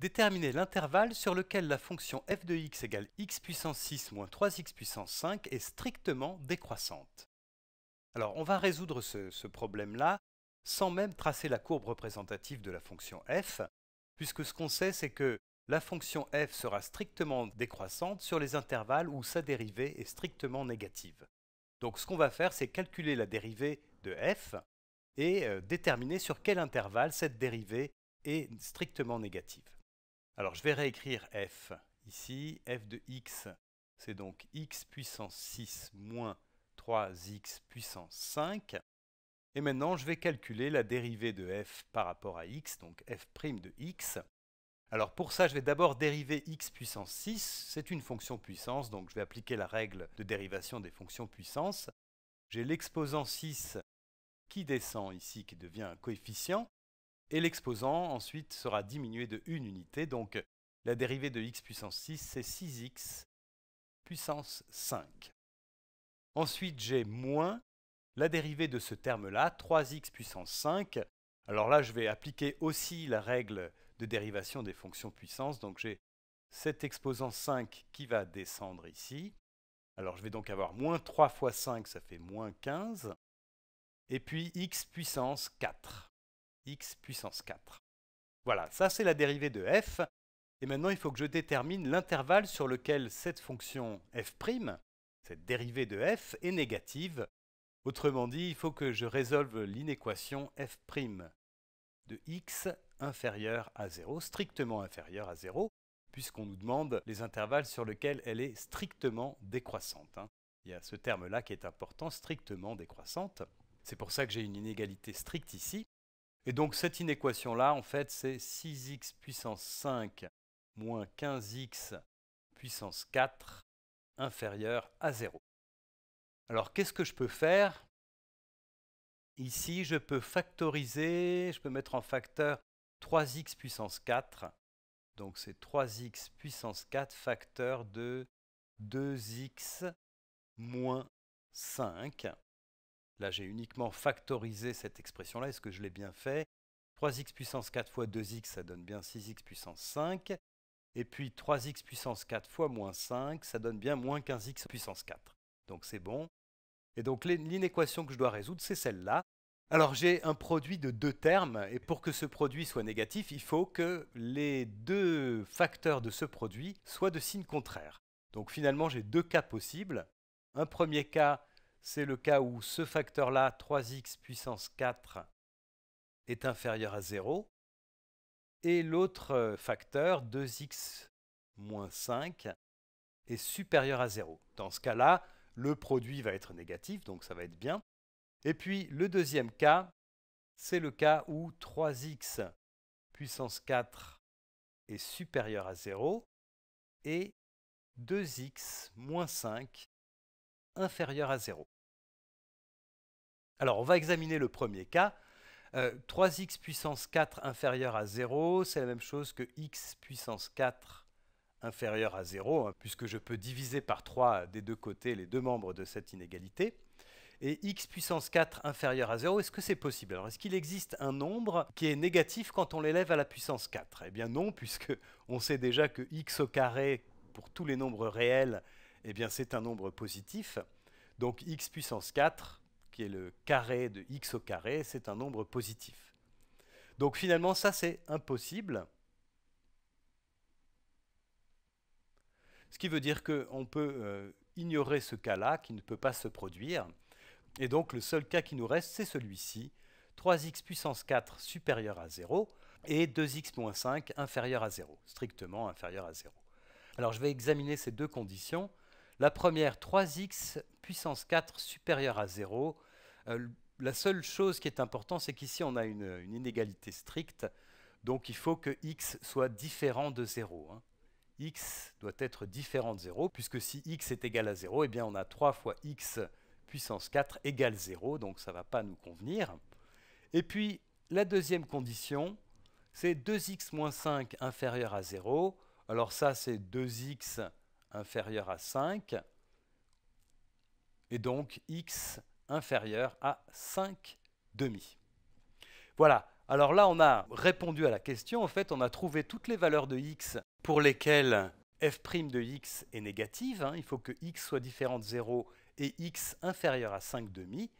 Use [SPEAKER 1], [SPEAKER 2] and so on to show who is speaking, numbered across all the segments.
[SPEAKER 1] Déterminer l'intervalle sur lequel la fonction f de x égale x puissance 6 moins 3x puissance 5 est strictement décroissante. Alors on va résoudre ce, ce problème-là sans même tracer la courbe représentative de la fonction f, puisque ce qu'on sait c'est que la fonction f sera strictement décroissante sur les intervalles où sa dérivée est strictement négative. Donc ce qu'on va faire, c'est calculer la dérivée de f et euh, déterminer sur quel intervalle cette dérivée est strictement négative. Alors je vais réécrire f ici. f de x, c'est donc x puissance 6 moins 3x puissance 5. Et maintenant, je vais calculer la dérivée de f par rapport à x, donc f' prime de x. Alors pour ça, je vais d'abord dériver x puissance 6. C'est une fonction puissance, donc je vais appliquer la règle de dérivation des fonctions puissance. J'ai l'exposant 6 qui descend ici, qui devient un coefficient et l'exposant ensuite sera diminué de 1 unité, donc la dérivée de x puissance 6, c'est 6x puissance 5. Ensuite, j'ai moins la dérivée de ce terme-là, 3x puissance 5. Alors là, je vais appliquer aussi la règle de dérivation des fonctions puissance, donc j'ai cet exposant 5 qui va descendre ici. Alors je vais donc avoir moins 3 fois 5, ça fait moins 15. Et puis x puissance 4 x puissance 4. Voilà, ça c'est la dérivée de f, et maintenant il faut que je détermine l'intervalle sur lequel cette fonction f', cette dérivée de f, est négative. Autrement dit, il faut que je résolve l'inéquation f' de x inférieur à 0, strictement inférieure à 0, puisqu'on nous demande les intervalles sur lesquels elle est strictement décroissante. Hein. Il y a ce terme-là qui est important, strictement décroissante. C'est pour ça que j'ai une inégalité stricte ici. Et donc cette inéquation-là, en fait, c'est 6x puissance 5 moins 15x puissance 4 inférieur à 0. Alors qu'est-ce que je peux faire Ici, je peux factoriser, je peux mettre en facteur 3x puissance 4. Donc c'est 3x puissance 4 facteur de 2x moins 5. Là, j'ai uniquement factorisé cette expression-là. Est-ce que je l'ai bien fait 3x puissance 4 fois 2x, ça donne bien 6x puissance 5. Et puis 3x puissance 4 fois moins 5, ça donne bien moins 15x puissance 4. Donc c'est bon. Et donc l'inéquation que je dois résoudre, c'est celle-là. Alors j'ai un produit de deux termes, et pour que ce produit soit négatif, il faut que les deux facteurs de ce produit soient de signes contraires. Donc finalement j'ai deux cas possibles. Un premier cas, c'est le cas où ce facteur-là, 3x puissance 4, est inférieur à 0, et l'autre euh, facteur, 2x moins 5, est supérieur à 0. Dans ce cas-là, le produit va être négatif, donc ça va être bien. Et puis le deuxième cas, c'est le cas où 3x puissance 4 est supérieur à 0 et 2x moins 5 inférieur à 0. Alors on va examiner le premier cas. 3x euh, puissance 4 inférieur à 0, c'est la même chose que x puissance 4 inférieur à 0, hein, puisque je peux diviser par 3 des deux côtés les deux membres de cette inégalité. Et x puissance 4 inférieur à 0, est-ce que c'est possible Alors, est-ce qu'il existe un nombre qui est négatif quand on l'élève à la puissance 4 Eh bien non, puisque on sait déjà que x au carré, pour tous les nombres réels, eh bien c'est un nombre positif. Donc x puissance 4, qui est le carré de x au carré, c'est un nombre positif. Donc finalement, ça c'est impossible. Ce qui veut dire qu'on peut euh, ignorer ce cas-là qui ne peut pas se produire. Et donc le seul cas qui nous reste, c'est celui-ci. 3x puissance 4 supérieur à 0 et 2x-5 inférieur à 0, strictement inférieur à 0. Alors je vais examiner ces deux conditions. La première, 3x puissance 4 supérieur à 0. Euh, la seule chose qui est importante, c'est qu'ici, on a une, inégalité stricte. Donc, il faut que x soit différent de 0. Hein. x doit être différent de 0, puisque si x est égal à 0, eh bien, on a 3 fois x puissance 4 égale 0, donc ça ne va pas nous convenir. Et puis, la deuxième condition, c'est 2x moins 5 inférieur à 0. Alors ça, c'est 2x inférieur à 5, et donc x inférieur à 5 demi. Voilà, alors là on a répondu à la question, en fait on a trouvé toutes les valeurs de x pour lesquelles f' de x est négative, hein. il faut que x soit différent de 0 et x inférieur à 5 demi.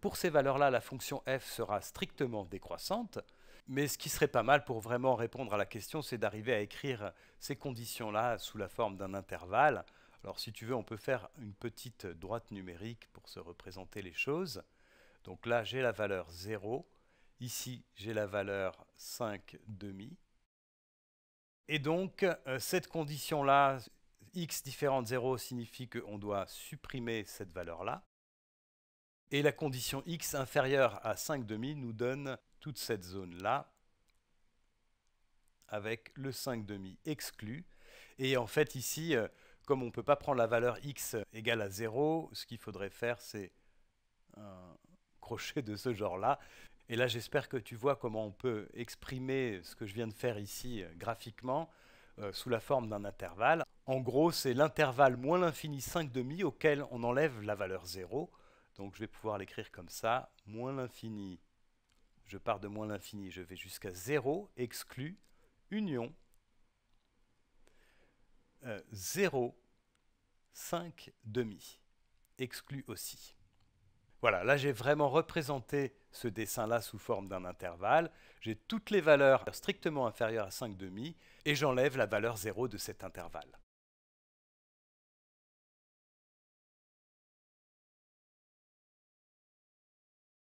[SPEAKER 1] Pour ces valeurs-là, la fonction f sera strictement décroissante, mais ce qui serait pas mal pour vraiment répondre à la question, c'est d'arriver à écrire ces conditions-là sous la forme d'un intervalle. Alors si tu veux, on peut faire une petite droite numérique pour se représenter les choses. Donc là, j'ai la valeur 0. Ici, j'ai la valeur 5,5. Et donc, euh, cette condition-là, x différente de 0 signifie qu'on doit supprimer cette valeur-là. Et la condition x inférieure à 5,5 nous donne toute cette zone-là avec le 5 demi exclu. Et en fait ici, euh, comme on ne peut pas prendre la valeur x égale à 0, ce qu'il faudrait faire c'est un crochet de ce genre-là. Et là j'espère que tu vois comment on peut exprimer ce que je viens de faire ici euh, graphiquement euh, sous la forme d'un intervalle. En gros c'est l'intervalle moins l'infini 5 demi auquel on enlève la valeur 0. Donc je vais pouvoir l'écrire comme ça, moins l'infini je pars de moins l'infini, je vais jusqu'à 0, exclu, union, 0, euh, 5 demi, exclu aussi. Voilà, là j'ai vraiment représenté ce dessin-là sous forme d'un intervalle. J'ai toutes les valeurs strictement inférieures à 5 demi et j'enlève la valeur 0 de cet intervalle.